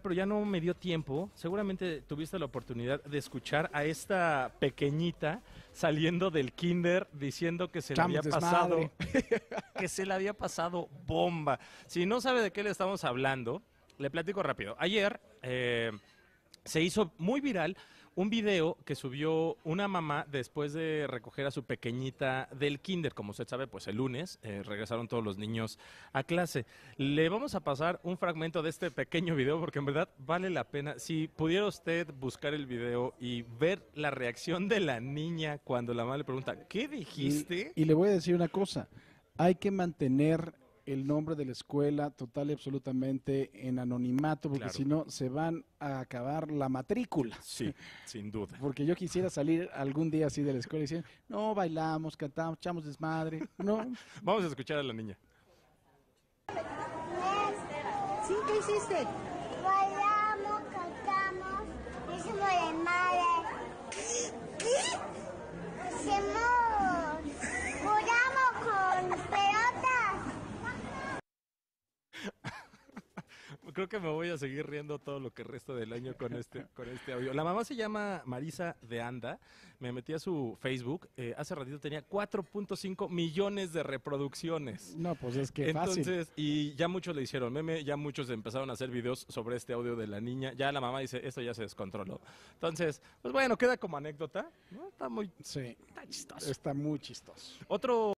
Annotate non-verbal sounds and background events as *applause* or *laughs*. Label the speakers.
Speaker 1: pero ya no me dio tiempo. Seguramente tuviste la oportunidad de escuchar a esta pequeñita saliendo del kinder diciendo que se le había pasado *laughs* que se le había pasado bomba. Si no sabe de qué le estamos hablando, le platico rápido. Ayer eh, se hizo muy viral un video que subió una mamá después de recoger a su pequeñita del kinder. Como usted sabe, pues el lunes eh, regresaron todos los niños a clase. Le vamos a pasar un fragmento de este pequeño video porque en verdad vale la pena. Si pudiera usted buscar el video y ver la reacción de la niña cuando la mamá le pregunta, ¿qué dijiste?
Speaker 2: y le voy a decir una cosa, hay que mantener el nombre de la escuela total y absolutamente en anonimato, porque si no se van a acabar la matrícula. Sí, sin duda. *laughs* Porque yo quisiera salir algún día así de la escuela y decir, no, bailamos, cantamos, echamos desmadre. No. Vamos a escuchar a
Speaker 1: la niña. ¿Sí? ¿Qué hiciste? creo que me voy a seguir riendo todo lo que resta del año con este, *laughs* con este audio. La mamá se llama Marisa de Anda. Me metí a su Facebook. Eh, hace ratito tenía 4.5 millones de reproducciones. No, pues es que Entonces, y ya muchos le hicieron meme, ya muchos empezaron a hacer videos sobre este audio de la niña. Ya la mamá dice, esto ya se descontroló. Entonces, pues bueno, queda como anécdota. Está muy... chistoso. Está muy chistoso. Otro...